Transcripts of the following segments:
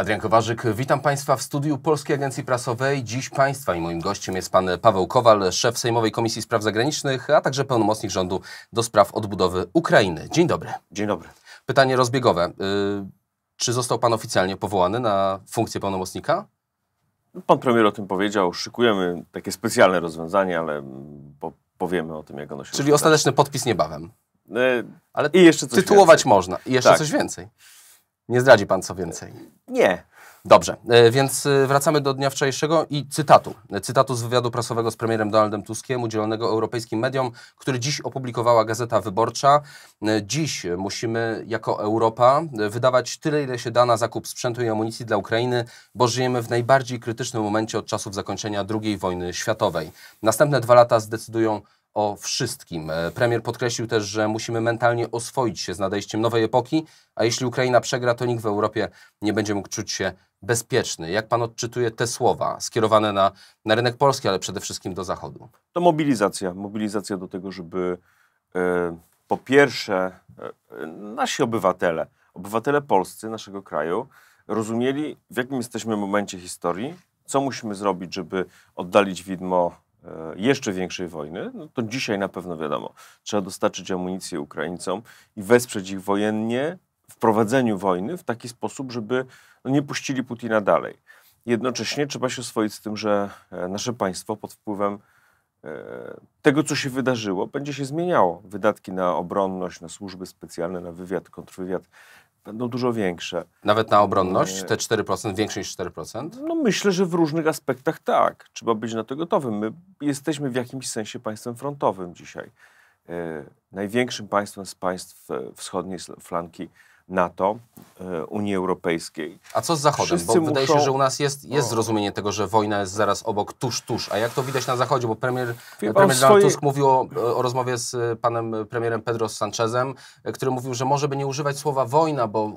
Adrian Kowarzyk, witam Państwa w studiu Polskiej Agencji Prasowej. Dziś Państwa i moim gościem jest Pan Paweł Kowal, szef Sejmowej Komisji Spraw Zagranicznych, a także pełnomocnik rządu do spraw odbudowy Ukrainy. Dzień dobry. Dzień dobry. Pytanie rozbiegowe. Y, czy został Pan oficjalnie powołany na funkcję pełnomocnika? Pan premier o tym powiedział. Szykujemy takie specjalne rozwiązanie, ale powiemy o tym, jak ono się Czyli ostateczny podpis niebawem. E, ale I jeszcze coś tytułować więcej. można. I jeszcze tak. coś więcej. Nie zdradzi pan co więcej. Nie. Dobrze, e, więc e, wracamy do dnia wczorajszego i cytatu. E, cytatu z wywiadu prasowego z premierem Donaldem Tuskiem, udzielonego europejskim mediom, który dziś opublikowała Gazeta Wyborcza. Dziś musimy jako Europa wydawać tyle, ile się da na zakup sprzętu i amunicji dla Ukrainy, bo żyjemy w najbardziej krytycznym momencie od czasów zakończenia II wojny światowej. Następne dwa lata zdecydują o wszystkim. E, premier podkreślił też, że musimy mentalnie oswoić się z nadejściem nowej epoki, a jeśli Ukraina przegra, to nikt w Europie nie będzie mógł czuć się bezpieczny. Jak pan odczytuje te słowa skierowane na, na rynek polski, ale przede wszystkim do Zachodu? To mobilizacja. Mobilizacja do tego, żeby yy, po pierwsze yy, nasi obywatele, obywatele polscy naszego kraju, rozumieli, w jakim jesteśmy momencie historii, co musimy zrobić, żeby oddalić widmo E, jeszcze większej wojny, no to dzisiaj na pewno wiadomo, trzeba dostarczyć amunicję Ukraińcom i wesprzeć ich wojennie w prowadzeniu wojny w taki sposób, żeby no, nie puścili Putina dalej. Jednocześnie trzeba się oswoić z tym, że e, nasze państwo pod wpływem e, tego, co się wydarzyło, będzie się zmieniało. Wydatki na obronność, na służby specjalne, na wywiad, kontrwywiad będą dużo większe. Nawet na obronność te 4%, większe niż 4%? No myślę, że w różnych aspektach tak. Trzeba być na to gotowym. My jesteśmy w jakimś sensie państwem frontowym dzisiaj. E, największym państwem z państw e, wschodniej flanki NATO, e, Unii Europejskiej. A co z Zachodem? Wszyscy Bo wydaje muszą... się, że u nas jest, jest zrozumienie tego, że wojna jest zaraz obok, tuż, tuż. A jak to widać na Zachodzie? Bo premier, Wie premier swoje... Tusk mówił o, o, rozmowie z e, panem e, premierem Pedro Sanchezem, który mówił, że może by nie używać słowa wojna, bo,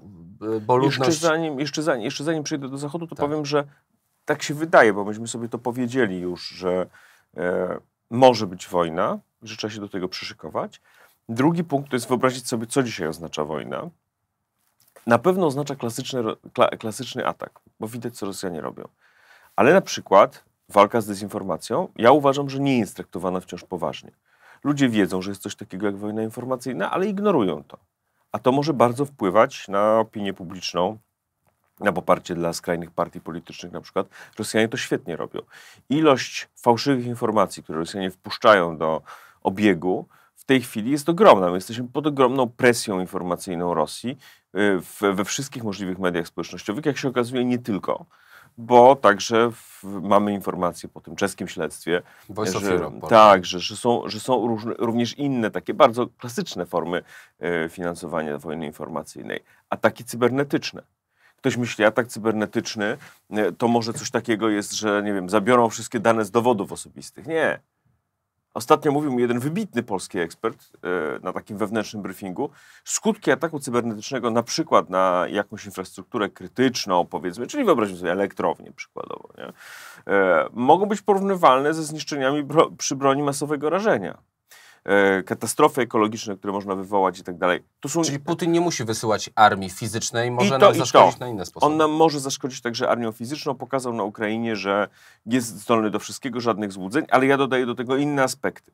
bo ludność... Jeszcze zanim, jeszcze, zanim, jeszcze zanim przejdę do Zachodu, to tak. powiem, że tak się wydaje, bo myśmy sobie to powiedzieli już, że e, może być wojna, że trzeba się do tego przyszykować. Drugi punkt to jest wyobrazić sobie, co dzisiaj oznacza wojna na pewno oznacza klasyczny, kla, klasyczny atak, bo widać, co Rosjanie robią. Ale na przykład walka z dezinformacją, ja uważam, że nie jest traktowana wciąż poważnie. Ludzie wiedzą, że jest coś takiego jak wojna informacyjna, ale ignorują to. A to może bardzo wpływać na opinię publiczną, na poparcie dla skrajnych partii politycznych na przykład. Rosjanie to świetnie robią. Ilość fałszywych informacji, które Rosjanie wpuszczają do obiegu, w tej chwili jest ogromna. My jesteśmy pod ogromną presją informacyjną Rosji y, w, we wszystkich możliwych mediach społecznościowych, jak się okazuje, nie tylko. Bo także w, mamy informacje po tym czeskim śledztwie, że, tak. tak, że, że są, że są różne, również inne, takie bardzo klasyczne formy e, finansowania wojny informacyjnej, ataki cybernetyczne ktoś myśli, atak cybernetyczny, y, to może coś takiego jest, że nie wiem, zabiorą wszystkie dane z dowodów osobistych. Nie. Ostatnio mówił mi jeden wybitny polski ekspert e, na takim wewnętrznym briefingu. Skutki ataku cybernetycznego na przykład na jakąś infrastrukturę krytyczną, powiedzmy, czyli wyobraźmy sobie elektrownię przykładowo, nie? E, mogą być porównywalne ze zniszczeniami przy broni masowego rażenia. E, katastrofy ekologiczne, które można wywołać i tak dalej. Są... Czyli Putin nie musi wysyłać armii fizycznej, może I to, nam zaszkodzić na inne sposoby. On nam może zaszkodzić także armią fizyczną. Pokazał na Ukrainie, że jest zdolny do wszystkiego, żadnych złudzeń, ale ja dodaję do tego inne aspekty.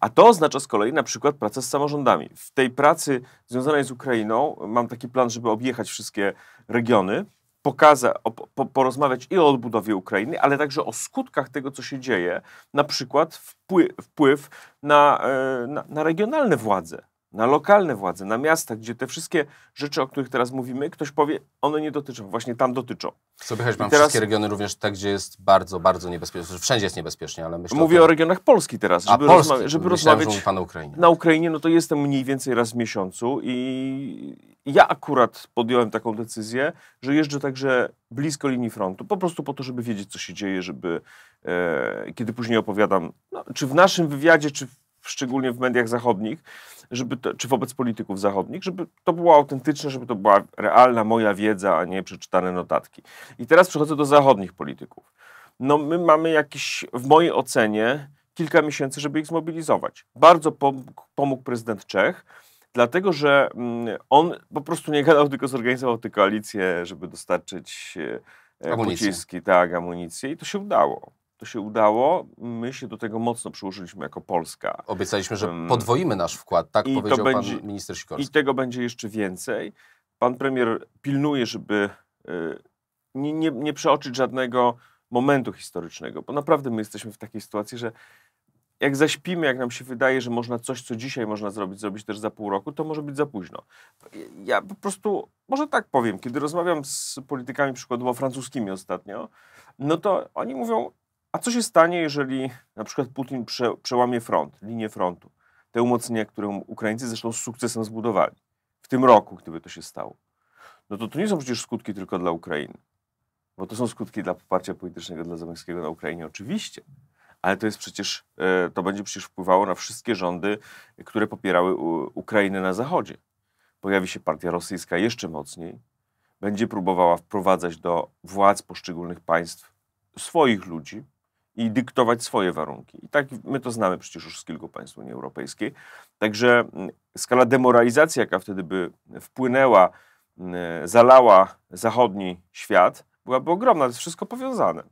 A to oznacza z kolei na przykład pracę z samorządami. W tej pracy związanej z Ukrainą mam taki plan, żeby objechać wszystkie regiony pokaza, po, porozmawiać i o odbudowie Ukrainy, ale także o skutkach tego, co się dzieje, na przykład wpływ, wpływ na, e, na, na regionalne władze na lokalne władze, na miasta, gdzie te wszystkie rzeczy, o których teraz mówimy, ktoś powie, one nie dotyczą, właśnie tam dotyczą. Sobie mam teraz... wszystkie regiony, również te, gdzie jest bardzo, bardzo niebezpiecznie. Wszędzie jest niebezpiecznie, ale myślę... Mówię o, tym... o regionach Polski teraz, żeby, A, Polski. Rozma żeby Myślałem, rozmawiać... Pan Ukrainie. Na Ukrainie, no to jestem mniej więcej raz w miesiącu i ja akurat podjąłem taką decyzję, że jeżdżę także blisko linii frontu, po prostu po to, żeby wiedzieć, co się dzieje, żeby... E, kiedy później opowiadam, no, czy w naszym wywiadzie, czy w, szczególnie w mediach zachodnich, żeby to, czy wobec polityków zachodnich, żeby to było autentyczne, żeby to była realna moja wiedza, a nie przeczytane notatki. I teraz przechodzę do zachodnich polityków. No my mamy jakiś, w mojej ocenie, kilka miesięcy, żeby ich zmobilizować. Bardzo pomógł prezydent Czech, dlatego że mm, on po prostu nie gadał, tylko zorganizował tę koalicję, żeby dostarczyć e, amunicję. pociski, tak, amunicję i to się udało. To się udało. My się do tego mocno przyłożyliśmy jako Polska. Obiecaliśmy, że podwoimy nasz wkład, tak I powiedział będzie, pan minister Sikorski. I tego będzie jeszcze więcej. Pan premier pilnuje, żeby e, nie, nie, nie przeoczyć żadnego momentu historycznego, bo naprawdę my jesteśmy w takiej sytuacji, że jak zaśpimy, jak nam się wydaje, że można coś, co dzisiaj można zrobić, zrobić też za pół roku, to może być za późno. Ja po prostu, może tak powiem, kiedy rozmawiam z politykami przykładowo francuskimi ostatnio, no to oni mówią, a co się stanie, jeżeli na przykład Putin prze, przełamie front, linię frontu, te umocnienia, które Ukraińcy zresztą z sukcesem zbudowali w tym roku, gdyby to się stało? No to to nie są przecież skutki tylko dla Ukrainy, bo to są skutki dla poparcia politycznego dla Zemeńskiego na Ukrainie oczywiście, ale to jest przecież, e, to będzie przecież wpływało na wszystkie rządy, które popierały Ukrainę na Zachodzie. Pojawi się partia rosyjska jeszcze mocniej, będzie próbowała wprowadzać do władz poszczególnych państw swoich ludzi, i dyktować swoje warunki. I tak my to znamy przecież już z kilku państw Unii Europejskiej. Także mm, skala demoralizacji, jaka wtedy by wpłynęła, mm, zalała zachodni świat, byłaby ogromna. To jest wszystko powiązane.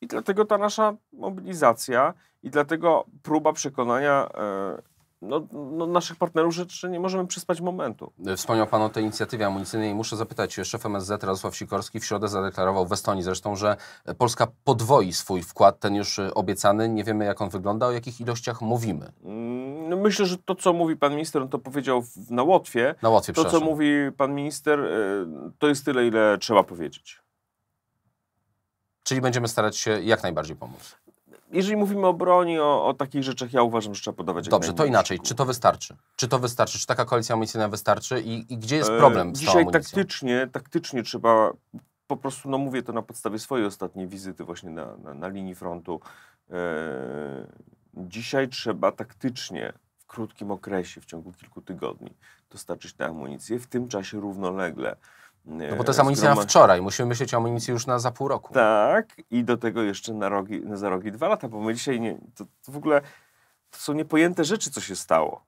I dlatego ta nasza mobilizacja i dlatego próba przekonania e, no, no, naszych partnerów, że, że nie możemy przespać momentu. Wspomniał Pan o tej inicjatywie amunicyjnej. Muszę zapytać, szef MSZ Radosław Sikorski w środę zadeklarował w Estonii zresztą, że Polska podwoi swój wkład, ten już obiecany. Nie wiemy, jak on wygląda, o jakich ilościach mówimy. Mm, no myślę, że to, co mówi Pan Minister, on to powiedział na Łotwie. Na Łotwie, To, co mówi Pan Minister, y, to jest tyle, ile trzeba powiedzieć. Czyli będziemy starać się jak najbardziej pomóc jeżeli mówimy o broni, o, o, takich rzeczach, ja uważam, że trzeba podawać. Dobrze, to inaczej. Czy to wystarczy? Czy to wystarczy? Czy taka koalicja amunicyjna wystarczy? I, i gdzie jest e, problem? z z dzisiaj taktycznie, taktycznie trzeba po prostu, no mówię to na podstawie swojej ostatniej wizyty właśnie na, na, na linii frontu. E, dzisiaj trzeba taktycznie w krótkim okresie, w ciągu kilku tygodni, dostarczyć tę amunicję, w tym czasie równolegle no bo to jest amunicja na wczoraj, musimy myśleć o amunicji już na za pół roku. Tak, i do tego jeszcze na, rogi, na za rogi dwa lata, bo my dzisiaj nie, to, to w ogóle to są niepojęte rzeczy, co się stało.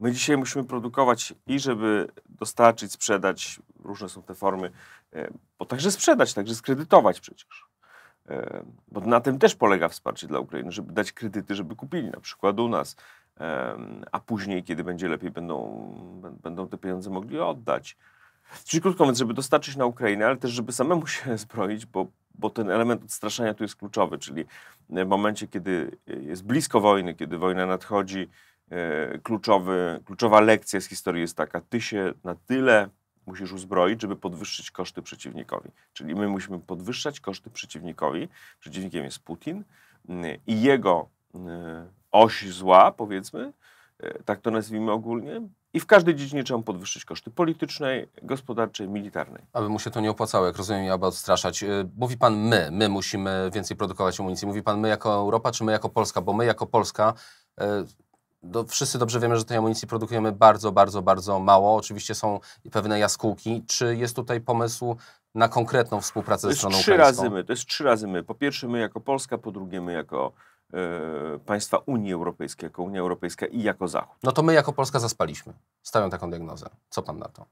My dzisiaj musimy produkować i żeby dostarczyć, sprzedać, różne są te formy, e, bo także sprzedać, także skredytować przecież. E, bo na tym też polega wsparcie dla Ukrainy, żeby dać kredyty, żeby kupili na przykład u nas, a później, kiedy będzie lepiej, będą, będą te pieniądze mogli oddać. Czyli krótko mówiąc, żeby dostarczyć na Ukrainę, ale też żeby samemu się zbroić, bo, bo ten element odstraszania tu jest kluczowy, czyli e, w momencie, kiedy e, jest blisko wojny, kiedy wojna nadchodzi, e, kluczowy, kluczowa lekcja z historii jest taka, ty się na tyle musisz uzbroić, żeby podwyższyć koszty przeciwnikowi. Czyli my musimy podwyższać koszty przeciwnikowi. Przeciwnikiem jest Putin i jego oś zła, powiedzmy, tak to nazwijmy ogólnie, i w każdej dziedzinie trzeba mu podwyższyć koszty politycznej, gospodarczej, militarnej. Aby mu się to nie opłacało, jak rozumiem, i aby odstraszać. Y, mówi pan my, my musimy więcej produkować amunicji. Mówi pan my jako Europa, czy my jako Polska? Bo my jako Polska, y, do, wszyscy dobrze wiemy, że tej amunicji produkujemy bardzo, bardzo, bardzo mało. Oczywiście są pewne jaskółki. Czy jest tutaj pomysł na konkretną współpracę ze stroną trzy ukraińską? Razy my, to jest trzy razy my. Po pierwsze my jako Polska, po drugie my jako E, państwa Unii Europejskiej, jako Unia Europejska i jako Zachód. No to my jako Polska zaspaliśmy. Stawiam taką diagnozę. Co pan na to?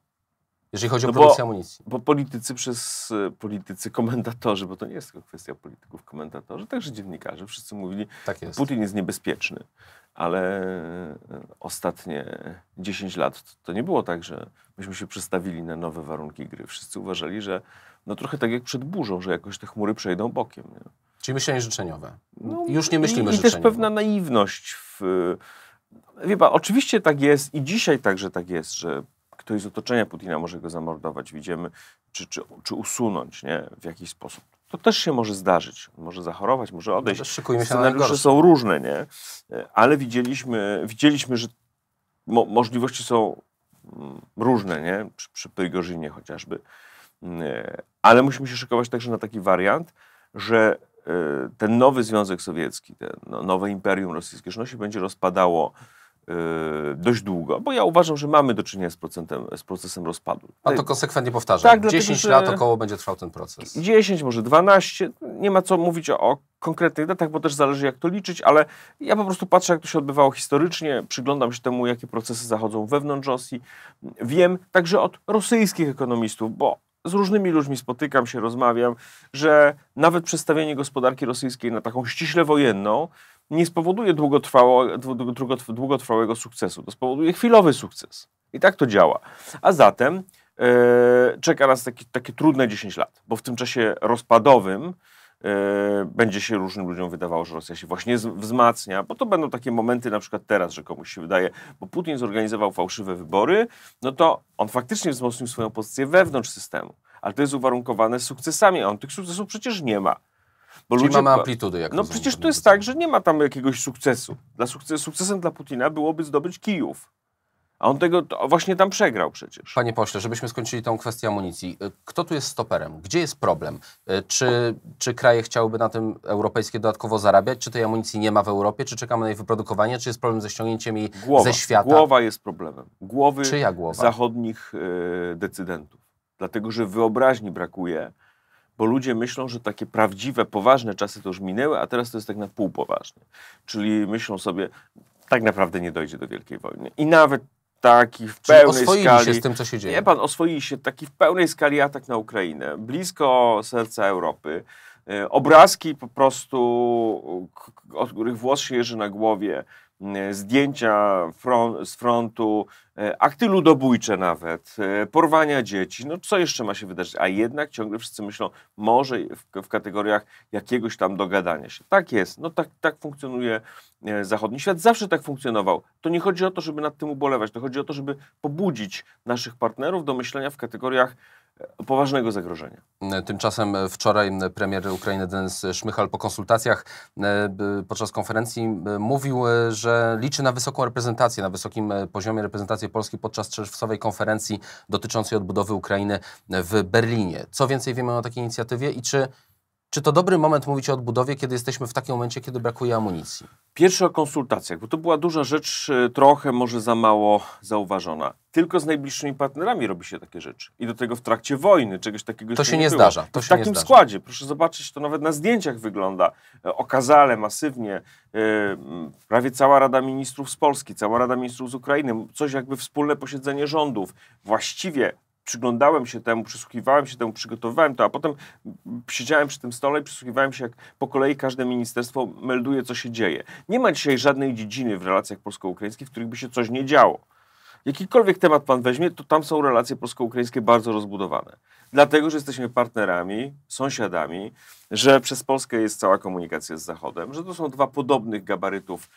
Jeżeli chodzi o no produkcję bo, amunicji. Bo politycy przez e, politycy, komentatorzy, bo to nie jest tylko kwestia polityków, komentatorzy, także dziennikarze, wszyscy mówili, tak jest. Putin jest niebezpieczny. Ale e, ostatnie 10 lat to nie było tak, że myśmy się przestawili na nowe warunki gry. Wszyscy uważali, że no trochę tak jak przed burzą, że jakoś te chmury przejdą bokiem. Nie? Czyli myślenie życzeniowe. No, Już nie myślimy i, I też pewna naiwność w... Wie pan, oczywiście tak jest i dzisiaj także tak jest, że ktoś z otoczenia Putina może go zamordować, widzimy, czy, czy, czy usunąć nie? w jakiś sposób. To też się może zdarzyć. Może zachorować, może odejść. No Scenariusze są różne, nie? Ale widzieliśmy, widzieliśmy że mo możliwości są mm, różne, nie? Przy, przy chociażby. Mm, e, ale musimy się szykować także na taki wariant, że e, ten nowy Związek Sowiecki, ten no, nowe Imperium Rosyjskie, że ono się będzie rozpadało Y, dość długo, bo ja uważam, że mamy do czynienia z, procentem, z procesem rozpadu. A to konsekwentnie powtarzam. Tak, 10 dlatego, lat około będzie trwał ten proces. 10, może 12. Nie ma co mówić o, o konkretnych datach, bo też zależy jak to liczyć, ale ja po prostu patrzę, jak to się odbywało historycznie, przyglądam się temu, jakie procesy zachodzą wewnątrz Rosji. Wiem także od rosyjskich ekonomistów, bo z różnymi ludźmi spotykam się, rozmawiam, że nawet przedstawienie gospodarki rosyjskiej na taką ściśle wojenną nie spowoduje długotrwałego sukcesu. To spowoduje chwilowy sukces. I tak to działa. A zatem e, czeka nas taki, takie trudne 10 lat, bo w tym czasie rozpadowym e, będzie się różnym ludziom wydawało, że Rosja się właśnie wzmacnia, bo to będą takie momenty na przykład teraz, że komuś się wydaje, bo Putin zorganizował fałszywe wybory, no to on faktycznie wzmocnił swoją pozycję wewnątrz systemu, ale to jest uwarunkowane sukcesami, a on tych sukcesów przecież nie ma. Bo Czyli ludzie, mamy amplitudy. Jak no przecież to jest tak, że nie ma tam jakiegoś sukcesu. Dla sukces, sukcesem dla Putina byłoby zdobyć Kijów. A on tego właśnie tam przegrał przecież. Panie pośle, żebyśmy skończyli tą kwestię amunicji. Y, kto tu jest stoperem? Gdzie jest problem? Y, czy, czy kraje chciałyby na tym europejskie dodatkowo zarabiać? Czy tej amunicji nie ma w Europie? Czy czekamy na jej wyprodukowanie? Czy jest problem ze ściągnięciem jej głowa, ze świata? Głowa jest problemem. Głowy Czyja głowa? zachodnich yy, decydentów. Dlatego, że wyobraźni brakuje bo ludzie myślą, że takie prawdziwe, poważne czasy to już minęły, a teraz to jest tak na pół poważne. Czyli myślą sobie, tak naprawdę nie dojdzie do wielkiej wojny. I nawet taki w pełnej oswoili skali. się z tym, co się dzieje. Nie pan, oswoili się taki w pełnej skali atak na Ukrainę, blisko serca Europy. E, obrazki po prostu, od których włos się jeży na głowie, E, zdjęcia front, z frontu, e, akty ludobójcze nawet, e, porwania dzieci. No co jeszcze ma się wydarzyć? A jednak ciągle wszyscy myślą, może w, w kategoriach jakiegoś tam dogadania się. Tak jest, no tak, tak funkcjonuje zachodni świat, zawsze tak funkcjonował. To nie chodzi o to, żeby nad tym ubolewać, to chodzi o to, żeby pobudzić naszych partnerów do myślenia w kategoriach poważnego zagrożenia. Tymczasem wczoraj premier Ukrainy Denis Szmychal po konsultacjach e, podczas konferencji e, mówił, e, że liczy na wysoką reprezentację, na wysokim poziomie reprezentacji Polski podczas czerwcowej konferencji dotyczącej odbudowy Ukrainy w Berlinie. Co więcej wiemy o takiej inicjatywie i czy czy to dobry moment mówić o odbudowie, kiedy jesteśmy w takim momencie, kiedy brakuje amunicji? Pierwsze o konsultacjach, bo to była duża rzecz, e, trochę może za mało zauważona. Tylko z najbliższymi partnerami robi się takie rzeczy. I do tego w trakcie wojny, czegoś takiego To się nie, nie zdarza. To w takim zdarza. składzie, proszę zobaczyć, to nawet na zdjęciach wygląda. E, okazale, masywnie, e, prawie cała Rada Ministrów z Polski, cała Rada Ministrów z Ukrainy, coś jakby wspólne posiedzenie rządów. Właściwie przyglądałem się temu, przysłuchiwałem się temu, przygotowywałem to, a potem siedziałem przy tym stole i przysłuchiwałem się, jak po kolei każde ministerstwo melduje, co się dzieje. Nie ma dzisiaj żadnej dziedziny w relacjach polsko-ukraińskich, w których by się coś nie działo. Jakikolwiek temat pan weźmie, to tam są relacje polsko-ukraińskie bardzo rozbudowane. Dlatego, że jesteśmy partnerami, sąsiadami, że przez Polskę jest cała komunikacja z Zachodem, że to są dwa podobnych gabarytów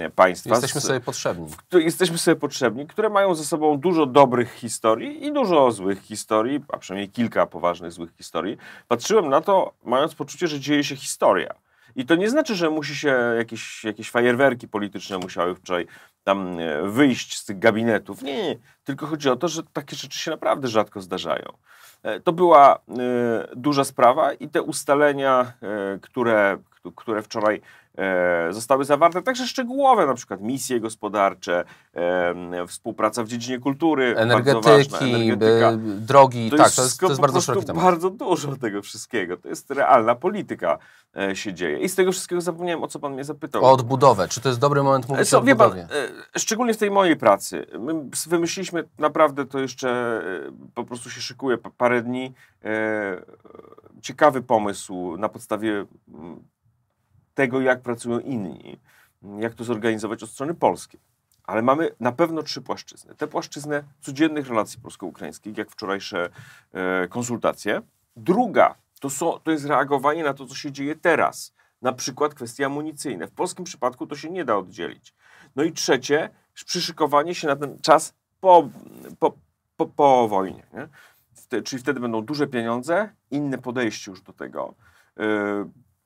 e, państwa. Jesteśmy sobie potrzebni. W, jesteśmy sobie potrzebni, które mają ze sobą dużo dobrych historii i dużo złych historii, a przynajmniej kilka poważnych złych historii. Patrzyłem na to, mając poczucie, że dzieje się historia. I to nie znaczy, że musi się jakieś, jakieś fajerwerki polityczne musiały wczoraj tam e, wyjść z tych gabinetów. Nie, nie, tylko chodzi o to, że takie rzeczy się naprawdę rzadko zdarzają. E, to była e, duża sprawa i te ustalenia, które, które wczoraj E, zostały zawarte także szczegółowe, na przykład misje gospodarcze, e, współpraca w dziedzinie kultury, energetyki, ważna, energetyka. drogi, to tak, jest to, jest, to jest bardzo szeroki temat. Bardzo dużo tego wszystkiego, to jest realna polityka e, się dzieje. I z tego wszystkiego zapomniałem, o co pan mnie zapytał. O odbudowę, czy to jest dobry moment mówić o odbudowie? Pan, szczególnie w tej mojej pracy, my wymyśliliśmy naprawdę to jeszcze, po prostu się szykuje parę dni, ciekawy pomysł na podstawie tego, jak pracują inni, jak to zorganizować od strony polskiej. Ale mamy na pewno trzy płaszczyzny. Tę płaszczyznę codziennych relacji polsko-ukraińskich, jak wczorajsze e, konsultacje. Druga to, są, to jest reagowanie na to, co się dzieje teraz. Na przykład kwestie amunicyjne. W polskim przypadku to się nie da oddzielić. No i trzecie, przyszykowanie się na ten czas po, po, po, po wojnie. czyli wtedy będą duże pieniądze, inne podejście już do tego. Yy,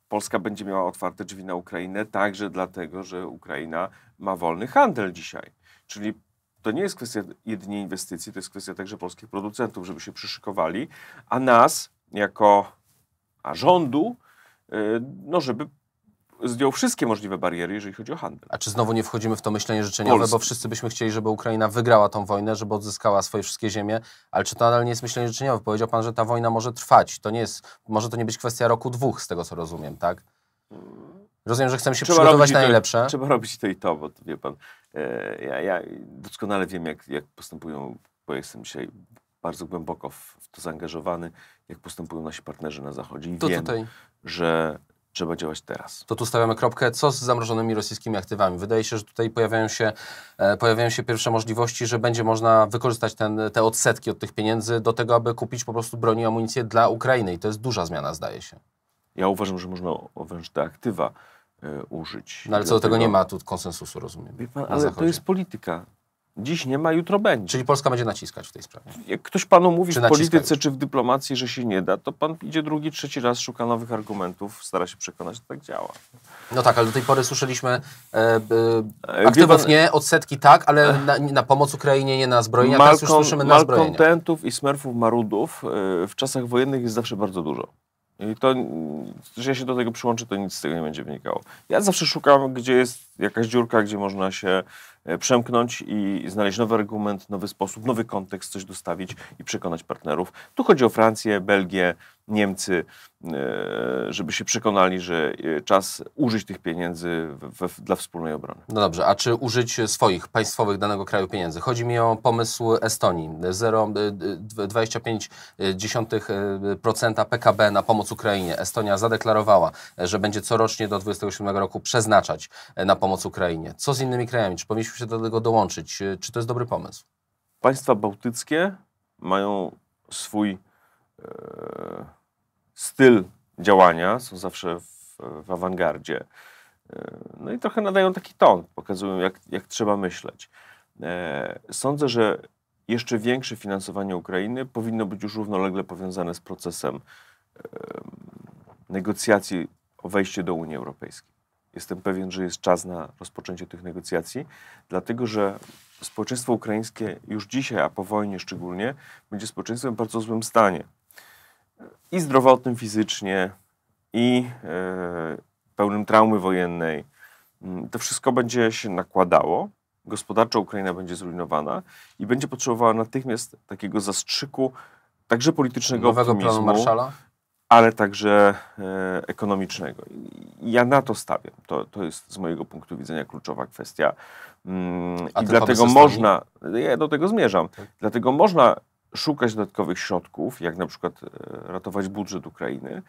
Polska będzie miała otwarte drzwi na Ukrainę także dlatego, że Ukraina ma wolny handel dzisiaj. Czyli to nie jest kwestia jedynie inwestycji, to jest kwestia także polskich producentów, żeby się przyszykowali, a nas jako a rządu, y, no żeby zdjął wszystkie możliwe bariery, jeżeli chodzi o handel. A czy znowu nie wchodzimy w to myślenie życzeniowe, bo wszyscy byśmy chcieli, żeby Ukraina wygrała tą wojnę, żeby odzyskała swoje wszystkie ziemie, ale czy to nadal nie jest myślenie życzeniowe? Powiedział pan, że ta wojna może trwać. To nie jest, może to nie być kwestia roku, dwóch, z tego co rozumiem, tak? Rozumiem, że chcemy się trzeba przygotować na najlepsze. To, trzeba robić to i to, bo wie pan, e, ja, ja, doskonale wiem, jak, jak postępują, bo jestem dzisiaj bardzo głęboko w, w to zaangażowany, jak postępują nasi partnerzy na Zachodzie i to wiem, tutaj. że trzeba działać teraz. To tu stawiamy kropkę. Co z zamrożonymi rosyjskimi aktywami? Wydaje się, że tutaj pojawiają się, e, pojawiają się pierwsze możliwości, że będzie można wykorzystać ten, te odsetki od tych pieniędzy do tego, aby kupić po prostu broni i amunicję dla Ukrainy. I to jest duża zmiana, zdaje się. Ja uważam, że można wręcz te aktywa y, użyć. No ale co do tego nie ma tu konsensusu, rozumiem. Pan, ale Zachodzie. to jest polityka. Dziś nie ma, jutro będzie. Czyli Polska będzie naciskać w tej sprawie. Jak ktoś panu mówi czy w polityce czy w dyplomacji, że się nie da, to pan idzie drugi, trzeci raz, szuka nowych argumentów, stara się przekonać, że tak działa. No tak, ale do tej pory słyszeliśmy e, e, e aktywów pan, nie, odsetki tak, ale na, na, pomoc Ukrainie, nie na zbrojenia. Malkom, teraz słyszymy na zbrojenia. kontentów i smerfów marudów e, w czasach wojennych jest zawsze bardzo dużo. I to, że ja się do tego przyłączę, to nic z tego nie będzie wynikało. Ja zawsze szukam, gdzie jest jakaś dziurka, gdzie można się E, przemknąć i znaleźć nowy argument, nowy sposób, nowy kontekst, coś dostawić i przekonać partnerów. Tu chodzi o Francję, Belgię, Niemcy, e, żeby się przekonali, że e, czas użyć tych pieniędzy dla wspólnej obrony. No dobrze, a czy użyć swoich, państwowych danego kraju pieniędzy? Chodzi mi o pomysł Estonii. 0,25% e, PKB na pomoc Ukrainie. Estonia zadeklarowała, że będzie corocznie do 2027 roku przeznaczać na pomoc Ukrainie. Co z innymi krajami? Czy powinniśmy się do tego dołączyć? Czy to jest dobry pomysł? Państwa bałtyckie mają swój E, styl działania, są zawsze w, w awangardzie. E, no i trochę nadają taki ton, pokazują, jak, jak trzeba myśleć. E, sądzę, że jeszcze większe finansowanie Ukrainy powinno być już równolegle powiązane z procesem negocjacji o wejście do Unii Europejskiej. Jestem pewien, że jest czas na rozpoczęcie tych negocjacji, dlatego że społeczeństwo ukraińskie już dzisiaj, a po wojnie szczególnie, będzie społeczeństwem w bardzo złym stanie i zdrowotnym fizycznie, i e, pełnym traumy wojennej. Mm, to wszystko będzie się nakładało. Gospodarczo Ukraina będzie zrujnowana i będzie potrzebowała natychmiast takiego zastrzyku także politycznego Nowego planu Marszala? ale także e, ekonomicznego. Ja na to stawiam. To, to jest z mojego punktu widzenia kluczowa kwestia. Mm, I dlatego można, ja do tego zmierzam, tak. dlatego można szukać dodatkowych środków, jak na przykład e, ratować budżet Ukrainy,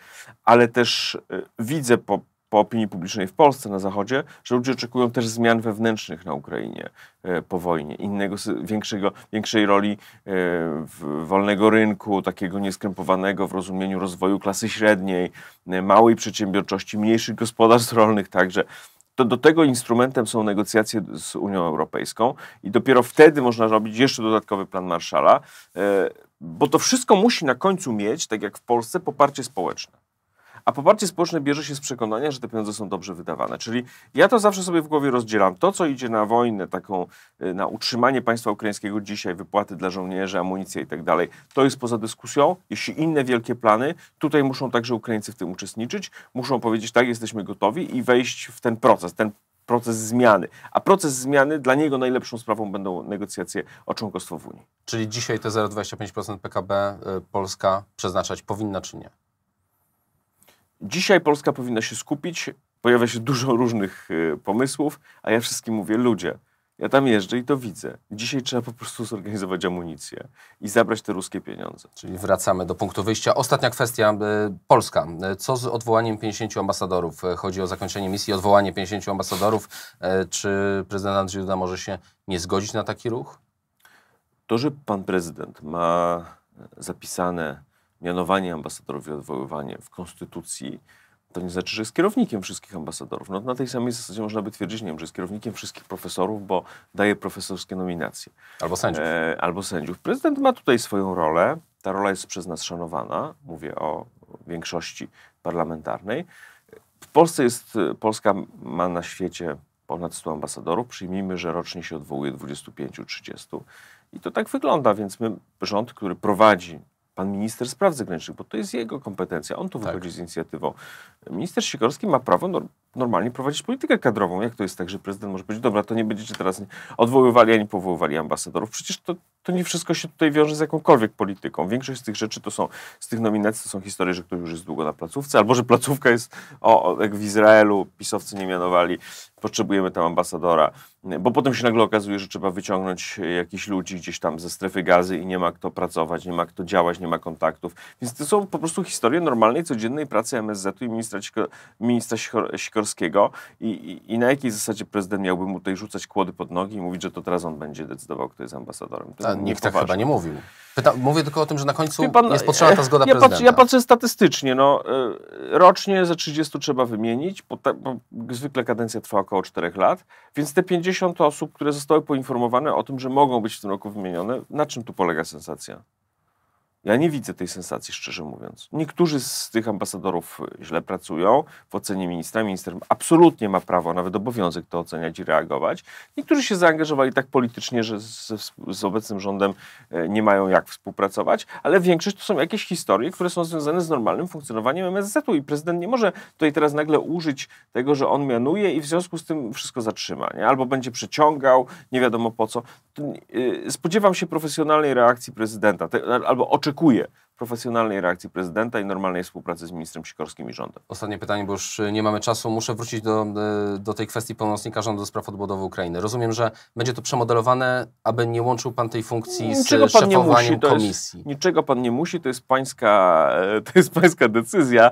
ale też e, widzę po, po opinii publicznej w Polsce, na Zachodzie, że ludzie oczekują też zmian wewnętrznych na Ukrainie e, po wojnie, innego, większego, większej roli wolnego rynku, takiego nieskrępowanego w rozumieniu rozwoju klasy średniej, małej przedsiębiorczości, mniejszych gospodarstw rolnych także to do tego instrumentem są negocjacje z Unią Europejską i dopiero wtedy można robić jeszcze dodatkowy plan Marszala, e, bo to wszystko musi na końcu mieć, tak jak w Polsce, poparcie społeczne. A poparcie społeczne bierze się z przekonania, że te pieniądze są dobrze wydawane. Czyli ja to zawsze sobie w głowie rozdzielam. To, co idzie na wojnę, taką, y, na utrzymanie państwa ukraińskiego dzisiaj, wypłaty dla żołnierzy, amunicję i tak dalej, to jest poza dyskusją. Jeśli inne wielkie plany, tutaj muszą także Ukraińcy w tym uczestniczyć, muszą powiedzieć, tak, jesteśmy gotowi i wejść w ten proces, ten proces zmiany. A proces zmiany, dla niego najlepszą sprawą będą negocjacje o członkostwo w Unii. Czyli dzisiaj te 0,25% PKB y, Polska przeznaczać powinna czy nie? Dzisiaj Polska powinna się skupić. Pojawia się dużo różnych y, pomysłów, a ja wszystkim mówię ludzie. Ja tam jeżdżę i to widzę. Dzisiaj trzeba po prostu zorganizować amunicję i zabrać te ruskie pieniądze. Czyli wracamy do punktu wyjścia. Ostatnia kwestia, y, Polska. Y, co z odwołaniem 50 ambasadorów? Chodzi o zakończenie misji, odwołanie 50 ambasadorów. Czy prezydent Andrzej Duda może się nie zgodzić na taki ruch? To, że pan prezydent ma zapisane mianowanie i odwoływanie w konstytucji, to nie znaczy, że jest kierownikiem wszystkich ambasadorów. No, na tej samej zasadzie można by twierdzić, nie wiem, że jest kierownikiem wszystkich profesorów, bo daje profesorskie nominacje. Albo sędziów. E, albo sędziów. Prezydent ma tutaj swoją rolę. Ta rola jest przez nas szanowana. Mówię o większości parlamentarnej. W Polsce jest, e, Polska ma na świecie ponad 100 ambasadorów. Przyjmijmy, że rocznie się odwołuje 25-30. I to tak wygląda, więc my, rząd, który prowadzi pan minister spraw zagranicznych, bo to jest jego kompetencja. On tu tak. wychodzi z inicjatywą. Minister Sikorski ma prawo normalnie prowadzić politykę kadrową. Jak to jest tak, że prezydent może powiedzieć, dobra, to nie będziecie teraz odwoływali ani powoływali ambasadorów. Przecież to, to nie wszystko się tutaj wiąże z jakąkolwiek polityką. Większość z tych rzeczy to są, z tych nominacji to są historie, że ktoś już jest długo na placówce, albo że placówka jest, o, jak w Izraelu pisowcy nie mianowali, potrzebujemy tam ambasadora, bo potem się nagle okazuje, że trzeba wyciągnąć jakichś ludzi gdzieś tam ze strefy gazy i nie ma kto pracować, nie ma kto działać, nie ma kontaktów. Więc to są po prostu historie normalnej, codziennej pracy MSZ-u i ministra, ministra Sikorskiego i, i, i na jakiej zasadzie prezydent miałby mu tutaj rzucać kłody pod nogi i mówić, że to teraz on będzie decydował, kto jest ambasadorem. To A, nikt tak chyba nie mówił. Pyta, mówię tylko o tym, że na końcu pan, jest potrzebna ta zgoda ja prezydenta. Patrzę, ja patrzę statystycznie. No, y, rocznie ze 30 trzeba wymienić, bo, ta, bo zwykle kadencja trwa około 4 lat, więc te 50 osób, które zostały poinformowane o tym, że mogą być w tym roku wymienione, na czym tu polega sensacja? Ja nie widzę tej sensacji, szczerze mówiąc. Niektórzy z tych ambasadorów y, źle pracują w ocenie ministra. Minister absolutnie ma prawo, nawet obowiązek to oceniać i reagować. Niektórzy się zaangażowali tak politycznie, że z, z obecnym rządem y, nie mają jak współpracować, ale większość to są jakieś historie, które są związane z normalnym funkcjonowaniem MSZ-u i prezydent nie może tutaj teraz nagle użyć tego, że on mianuje i w związku z tym wszystko zatrzyma, nie? albo będzie przeciągał, nie wiadomo po co. Y, spodziewam się profesjonalnej reakcji prezydenta, albo oczekiwania oczekuje profesjonalnej reakcji prezydenta i normalnej współpracy z ministrem Sikorskim i rządem. Ostatnie pytanie, bo już e, nie mamy czasu. Muszę wrócić do, e, do tej kwestii pomocnika rządu do spraw odbudowy Ukrainy. Rozumiem, że będzie to przemodelowane, aby nie łączył pan tej funkcji niczego z pan szefowaniem musi, komisji. Jest, niczego pan nie musi, to jest pańska, e, to jest pańska decyzja,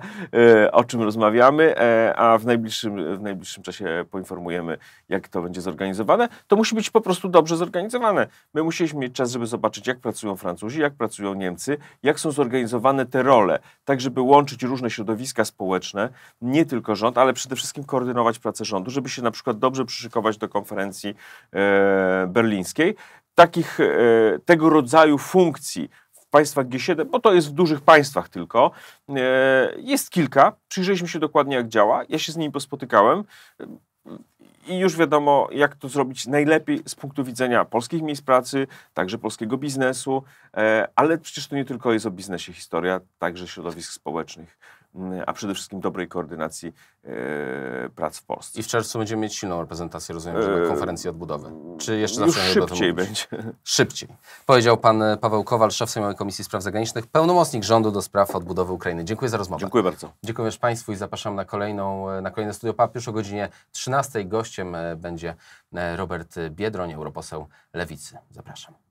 o czym rozmawiamy, a w najbliższym, w najbliższym czasie poinformujemy, jak to będzie zorganizowane. To musi być po prostu dobrze zorganizowane. My musieliśmy mieć czas, żeby zobaczyć, jak pracują Francuzi, jak pracują Niemcy, jak są zorganizowane te role, tak żeby łączyć różne środowiska społeczne, nie tylko rząd, ale przede wszystkim koordynować pracę rządu, żeby się na przykład dobrze przyszykować do konferencji e, berlińskiej. Takich, e, tego rodzaju funkcji w państwach G7, bo to jest w dużych państwach tylko. E, jest kilka. Przyjrzeliśmy się dokładnie, jak działa. Ja się z nimi pospotykałem i już wiadomo, jak to zrobić najlepiej z punktu widzenia polskich miejsc pracy, także polskiego biznesu, e, ale przecież to nie tylko jest o biznesie historia, także środowisk społecznych. Y, a przede wszystkim dobrej koordynacji y, prac w Polsce. I w czerwcu będziemy mieć silną reprezentację, rozumiem, na y, konferencji odbudowy. Czy jeszcze zawsze już szybciej będzie. Szybciej. Powiedział pan e, Paweł Kowal, szef Sejmowej Komisji Spraw Zagranicznych, pełnomocnik rządu do spraw odbudowy Ukrainy. Dziękuję za rozmowę. Dziękuję bardzo. Dziękuję też Państwu i zapraszam na, kolejną, e, na kolejne Studio papież Już o godzinie 13 gościem e, będzie Robert Biedroń, europoseł Lewicy. Zapraszam.